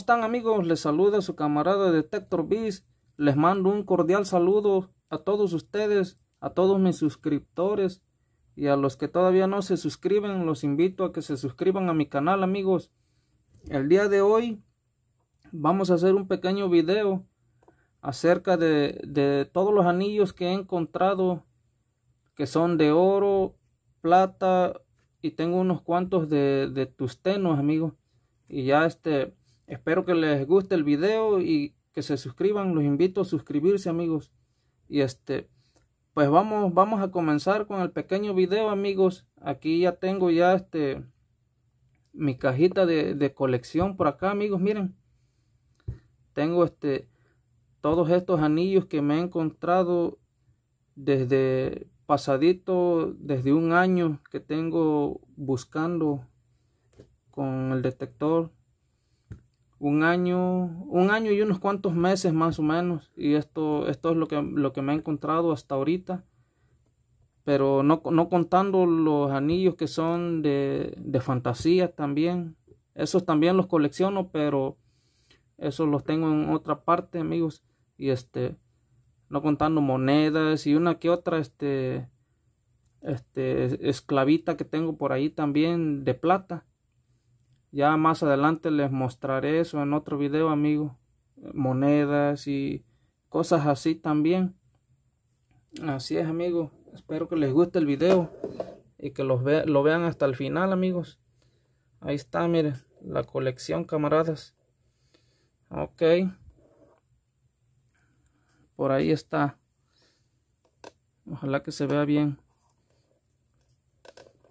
están amigos? Les saluda su camarada Detector Biz. Les mando un cordial saludo a todos ustedes, a todos mis suscriptores y a los que todavía no se suscriben, los invito a que se suscriban a mi canal amigos. El día de hoy vamos a hacer un pequeño video acerca de, todos los anillos que he encontrado que son de oro, plata y tengo unos cuantos de, tus tenos amigos. Y ya este Espero que les guste el video y que se suscriban. Los invito a suscribirse, amigos. Y este, pues vamos, vamos a comenzar con el pequeño video, amigos. Aquí ya tengo ya este, mi cajita de, de colección por acá, amigos. Miren, tengo este, todos estos anillos que me he encontrado desde pasadito, desde un año que tengo buscando con el detector un año, un año y unos cuantos meses más o menos. Y esto, esto es lo que, lo que me he encontrado hasta ahorita. Pero no, no contando los anillos que son de, de fantasía también. Esos también los colecciono, pero esos los tengo en otra parte, amigos. Y este, no contando monedas y una que otra, este, este, esclavita que tengo por ahí también de plata ya más adelante les mostraré eso en otro video, amigos. Monedas y cosas así también. Así es, amigos. Espero que les guste el video y que los lo vean hasta el final, amigos. Ahí está, miren, la colección, camaradas. Ok. Por ahí está. Ojalá que se vea bien.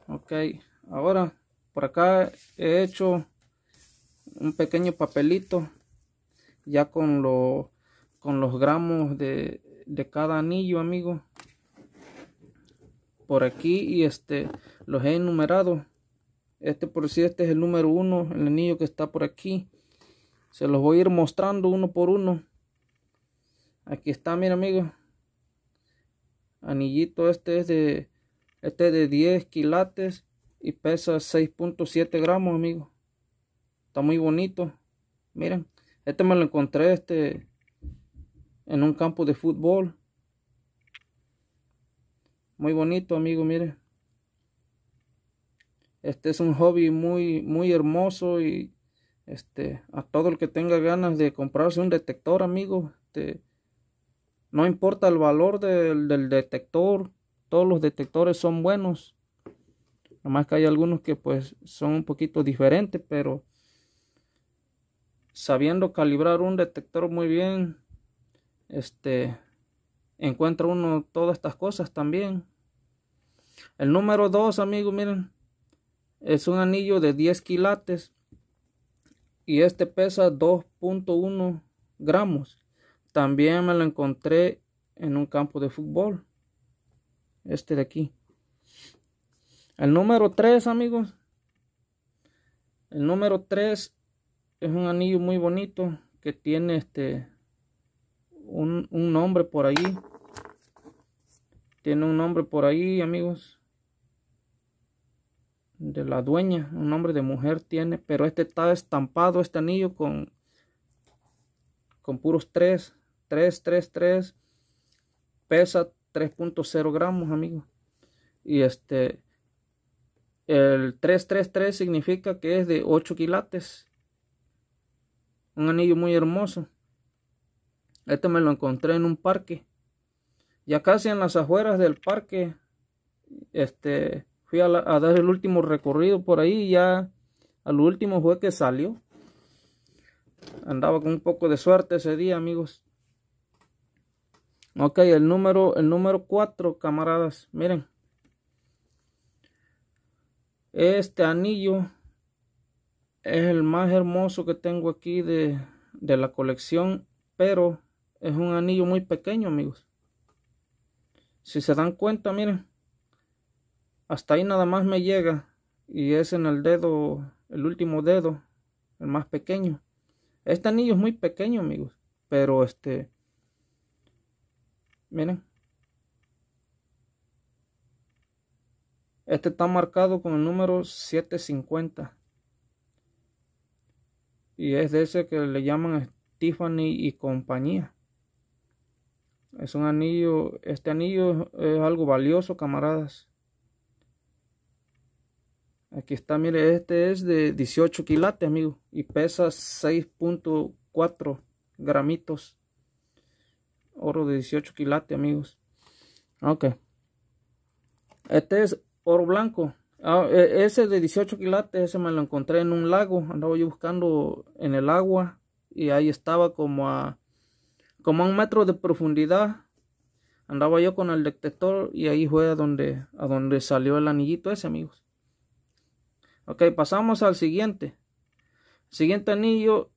Ok, ahora por acá he hecho un pequeño papelito ya con, con los gramos de, cada anillo amigo por aquí y este los he enumerado este por si este es el número uno el anillo que está por aquí se los voy a ir mostrando uno por uno aquí está mira amigo anillito este es de este de 10 quilates y pesa 6.7 gramos amigo está muy bonito miren este me lo encontré este en un campo de fútbol muy bonito amigo miren este es un hobby muy muy hermoso y este a todo el que tenga ganas de comprarse un detector amigo este, no importa el valor del detector todos los detectores son buenos más que hay algunos que pues son un poquito diferentes, pero sabiendo calibrar un detector muy bien, este, encuentra uno todas estas cosas también. El número 2, amigos, miren, es un anillo de 10 quilates y este pesa 2.1 gramos. También me lo encontré en un campo de fútbol. Este de aquí. El número 3, amigos. El número 3 es un anillo muy bonito que tiene este un, nombre por ahí. Tiene un nombre por ahí, amigos. De la dueña, un nombre de mujer tiene, pero este está estampado, este anillo con, con puros 3, 3, 3, 3. Pesa 3.0 gramos, amigos. Y este, el 333 significa que es de 8 quilates. Un anillo muy hermoso. Este me lo encontré en un parque. Ya casi en las afueras del parque. Este, fui a, dar el último recorrido por ahí. ya al último fue que salió. Andaba con un poco de suerte ese día, amigos. Ok, el número, el número 4, camaradas. Miren. Este anillo es el más hermoso que tengo aquí de, la colección, pero es un anillo muy pequeño, amigos. Si se dan cuenta, miren, hasta ahí nada más me llega y es en el dedo, el último dedo, el más pequeño. Este anillo es muy pequeño, amigos, pero este, miren, Este está marcado con el número 750. Y es de ese que le llaman Tiffany y compañía. Es un anillo, este anillo es algo valioso, camaradas. Aquí está, mire, este es de 18 quilates, amigo, y pesa 6.4 gramitos. Oro de 18 quilates, amigos. Ok. Este es oro blanco. Ah, e, ese de 18 quilates, ese me lo encontré en un lago. Andaba yo buscando en el agua y ahí estaba como a, como a un metro de profundidad. Andaba yo con el detector y ahí fue a donde, a donde salió el anillito ese, amigos. Ok, pasamos al siguiente. siguiente anillo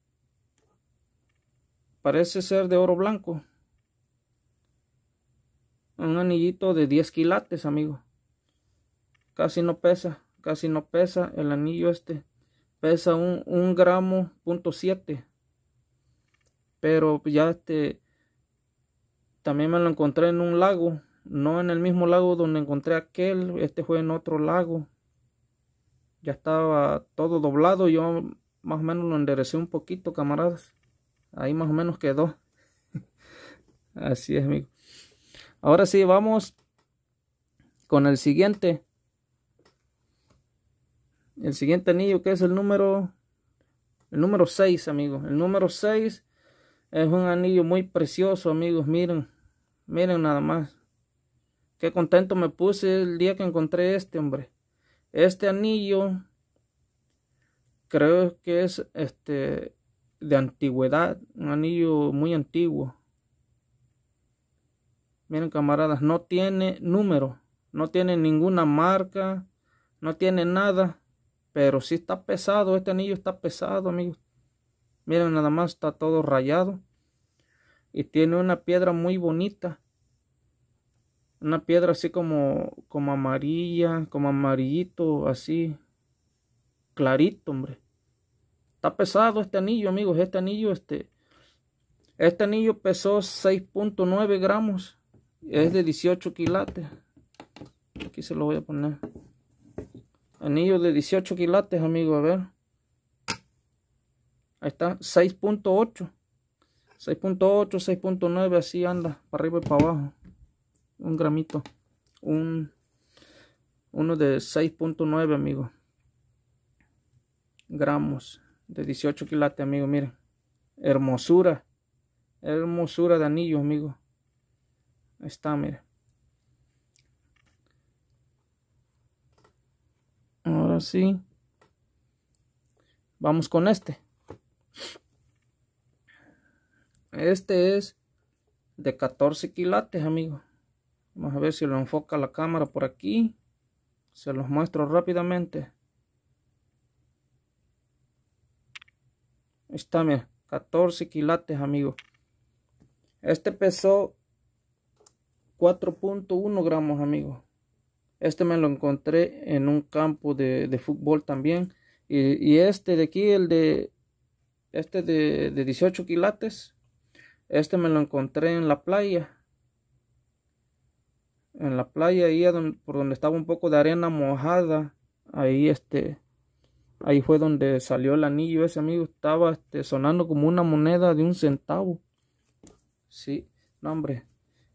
parece ser de oro blanco. Un anillito de 10 quilates, amigos casi no pesa, casi no pesa el anillo este, pesa un, gramo punto siete, pero ya este, también me lo encontré en un lago, no en el mismo lago donde encontré aquel, este fue en otro lago, ya estaba todo doblado, yo más o menos lo enderecé un poquito, camaradas, ahí más o menos quedó, así es, amigo. Ahora sí, vamos con el siguiente el siguiente anillo que es el número el número 6 amigos el número 6 es un anillo muy precioso amigos miren miren nada más qué contento me puse el día que encontré este hombre este anillo creo que es este de antigüedad un anillo muy antiguo miren camaradas no tiene número no tiene ninguna marca no tiene nada pero si está pesado, este anillo está pesado, amigos. Miren, nada más está todo rayado. Y tiene una piedra muy bonita. Una piedra así como, como amarilla, como amarillito, así. Clarito, hombre. Está pesado este anillo, amigos. Este anillo, este... Este anillo pesó 6.9 gramos. Es de 18 quilates. Aquí se lo voy a poner. Anillo de 18 quilates, amigo, a ver. Ahí está, 6.8. 6.8, 6.9, así anda, para arriba y para abajo. Un gramito. Un, uno de 6.9, amigo. Gramos de 18 quilates, amigo, miren. Hermosura. Hermosura de anillo, amigo. Ahí está, miren. Así, Vamos con este. Este es de 14 quilates, amigo. Vamos a ver si lo enfoca la cámara por aquí. Se los muestro rápidamente. está, mira. 14 quilates, amigo. Este pesó 4.1 gramos, amigo. Este me lo encontré en un campo de, fútbol también. Y, este de aquí, el de este de, 18 quilates, este me lo encontré en la playa. En la playa ahí por donde estaba un poco de arena mojada. Ahí este. Ahí fue donde salió el anillo. Ese amigo estaba este, sonando como una moneda de un centavo. Sí, no hombre.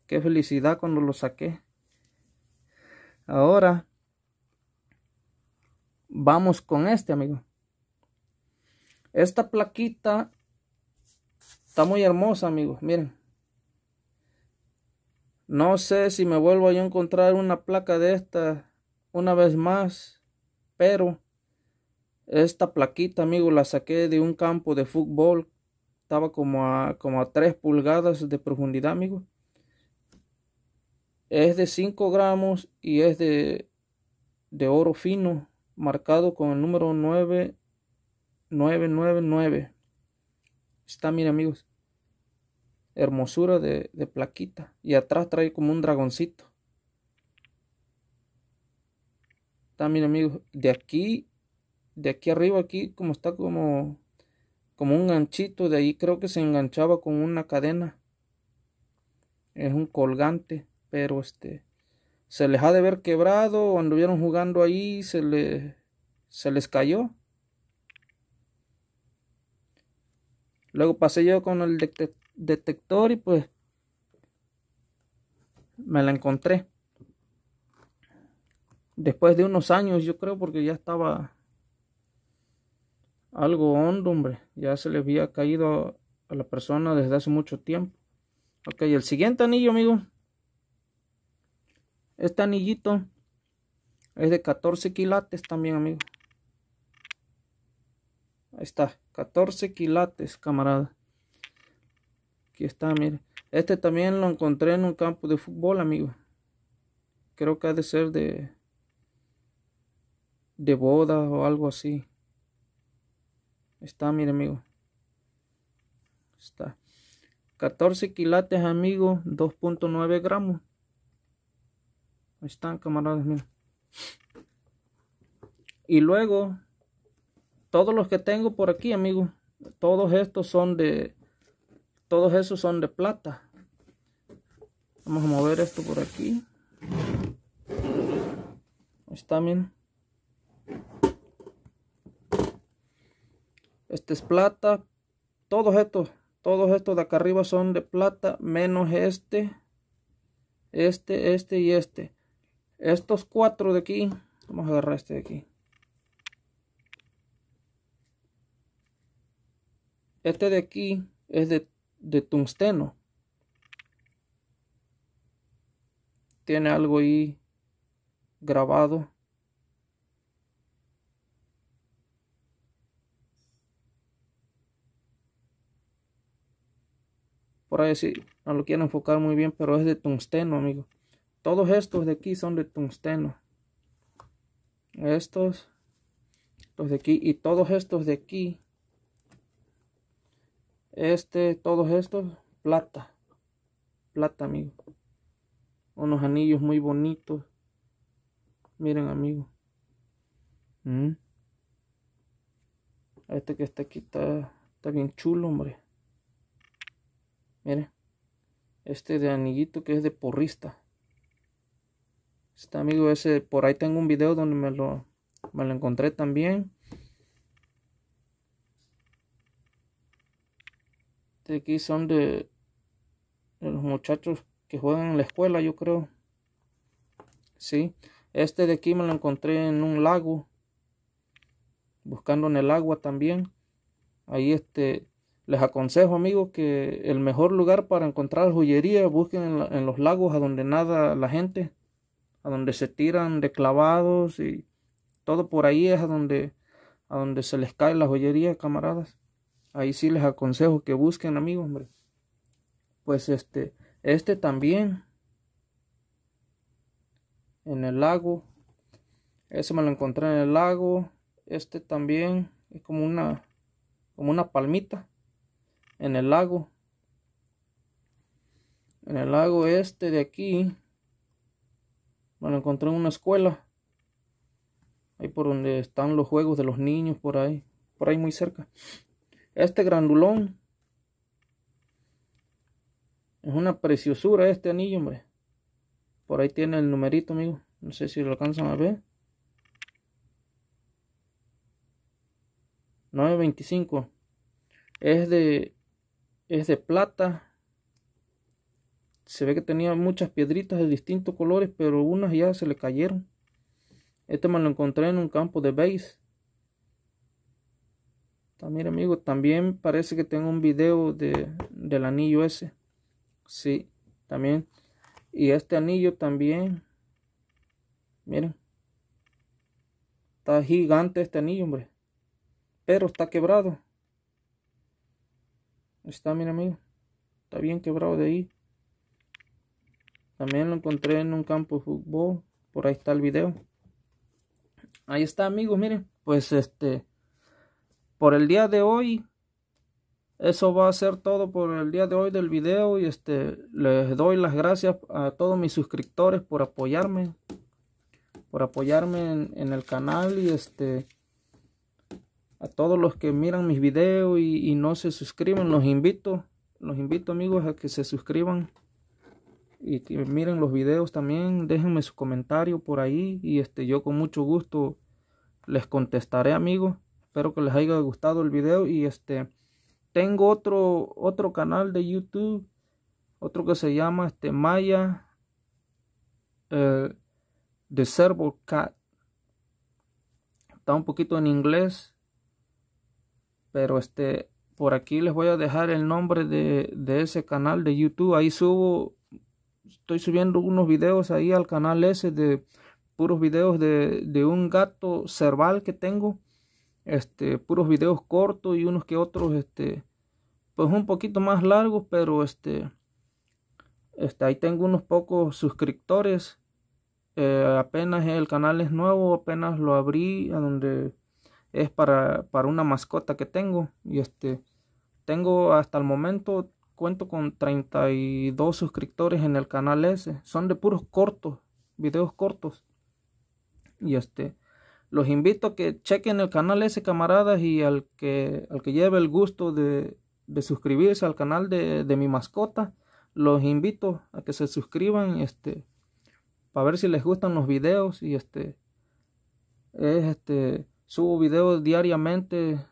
Qué felicidad cuando lo saqué. Ahora vamos con este, amigo. Esta plaquita está muy hermosa, amigo. Miren. No sé si me vuelvo a encontrar una placa de esta una vez más, pero esta plaquita, amigo, la saqué de un campo de fútbol. Estaba como a, como a 3 pulgadas de profundidad, amigo. Es de 5 gramos y es de, de oro fino, marcado con el número 9999. Está, miren amigos, hermosura de, de plaquita. Y atrás trae como un dragoncito. está mira amigos, de aquí, de aquí arriba, aquí como está como, como un ganchito, de ahí creo que se enganchaba con una cadena. Es un colgante pero este se les ha de haber quebrado cuando vieron jugando ahí se le se les cayó luego pasé yo con el detector y pues me la encontré después de unos años yo creo porque ya estaba algo hondo hombre ya se le había caído a la persona desde hace mucho tiempo ok el siguiente anillo amigo este anillito es de 14 quilates también, amigo. Ahí está, 14 quilates, camarada. Aquí está, mire. Este también lo encontré en un campo de fútbol, amigo. Creo que ha de ser de de boda o algo así. Está, mire, amigo. Está. 14 quilates, amigo, 2.9 gramos. Ahí están, camaradas, míos. Y luego, todos los que tengo por aquí, amigos, todos estos son de, todos esos son de plata. Vamos a mover esto por aquí. Ahí está, miren. Este es plata. Todos estos, todos estos de acá arriba son de plata, menos este, este, este y este. Estos cuatro de aquí, vamos a agarrar este de aquí. Este de aquí es de, tungsteno. Tiene algo ahí grabado. Por ahí sí, no lo quiero enfocar muy bien, pero es de tungsteno, amigo. Todos estos de aquí son de tungsteno. Estos, los de aquí, y todos estos de aquí. Este, todos estos, plata. Plata, amigo. Unos anillos muy bonitos. Miren, amigo. Mm. Este que está aquí está, está bien chulo, hombre. Miren. Este de anillito que es de porrista. Este amigo ese, por ahí tengo un video donde me lo, me lo encontré también. De aquí son de, los muchachos que juegan en la escuela, yo creo. Sí, este de aquí me lo encontré en un lago, buscando en el agua también. Ahí este, les aconsejo amigos que el mejor lugar para encontrar joyería busquen en los lagos a donde nada la gente a donde se tiran de clavados y todo por ahí es a donde, a donde se les cae la joyería, camaradas. Ahí sí les aconsejo que busquen, amigos, hombre. Pues este, este también en el lago. Ese me lo encontré en el lago. Este también es como una como una palmita en el lago. En el lago este de aquí bueno, encontré en una escuela. Ahí por donde están los juegos de los niños, por ahí. Por ahí muy cerca. Este grandulón. Es una preciosura este anillo, hombre. Por ahí tiene el numerito, amigo. No sé si lo alcanzan a ver. 925. Es de. Es de plata se ve que tenía muchas piedritas de distintos colores, pero unas ya se le cayeron. Este me lo encontré en un campo de base. Ah, también amigo. también parece que tengo un video de, del anillo ese. Sí, también. Y este anillo también. Miren. Está gigante este anillo, hombre. Pero está quebrado. Está, mira, amigo. Está bien quebrado de ahí. También lo encontré en un campo de fútbol. Por ahí está el video. Ahí está, amigos. Miren, pues este. Por el día de hoy. Eso va a ser todo por el día de hoy del video. Y este. Les doy las gracias a todos mis suscriptores por apoyarme. Por apoyarme en, el canal. Y este. A todos los que miran mis videos y, y no se suscriben, los invito. Los invito, amigos, a que se suscriban y miren los videos también, déjenme su comentario por ahí y este yo con mucho gusto les contestaré, amigos. Espero que les haya gustado el video y este tengo otro otro canal de YouTube, otro que se llama este Maya eh, The Servo Cat. Está un poquito en inglés, pero este por aquí les voy a dejar el nombre de, de ese canal de YouTube. Ahí subo estoy subiendo unos videos ahí al canal ese de puros videos de, un gato cerval que tengo. Este, puros videos cortos y unos que otros, este, pues un poquito más largos, pero este, este ahí tengo unos pocos suscriptores. Eh, apenas el canal es nuevo, apenas lo abrí, a donde es para, para una mascota que tengo. Y este, tengo hasta el momento cuento con 32 suscriptores en el canal ese. Son de puros cortos, videos cortos. Y este, los invito a que chequen el canal ese, camaradas, y al que, al que lleve el gusto de, suscribirse al canal de, mi mascota, los invito a que se suscriban, este, para ver si les gustan los videos y este, este, subo videos diariamente,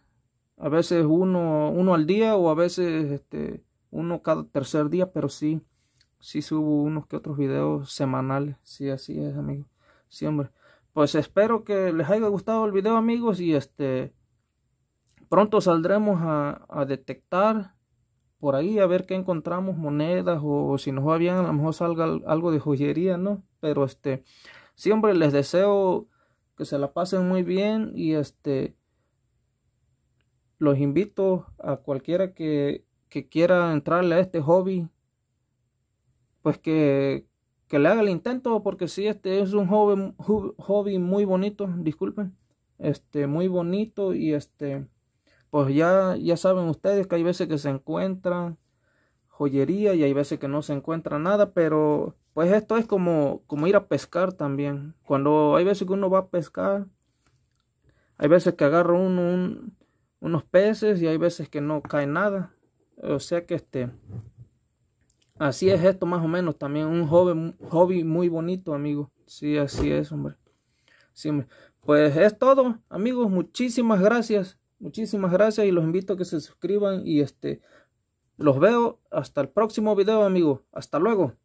a veces uno, uno al día o a veces este, uno cada tercer día, pero sí, sí subo unos que otros videos semanales. Sí, así es, amigos. hombre. Pues espero que les haya gustado el video, amigos. Y este pronto saldremos a, detectar por ahí a ver qué encontramos, monedas o, si nos va bien, a lo mejor salga algo de joyería, ¿no? Pero este, siempre les deseo que se la pasen muy bien y este, los invito a cualquiera que que quiera entrarle a este hobby, pues que, que le haga el intento, porque si este es un hobby, hobby muy bonito, disculpen, este, muy bonito y este, pues ya, ya saben ustedes que hay veces que se encuentra joyería y hay veces que no se encuentra nada, pero pues esto es como, como ir a pescar también. Cuando hay veces que uno va a pescar, hay veces que agarra uno unos peces y hay veces que no cae nada. O sea que este, así es esto más o menos. También un hobby, muy bonito, amigo. Sí, así es, hombre. Sí, hombre. Pues es todo, amigos. Muchísimas gracias. Muchísimas gracias y los invito a que se suscriban y este los veo hasta el próximo video, amigos. Hasta luego.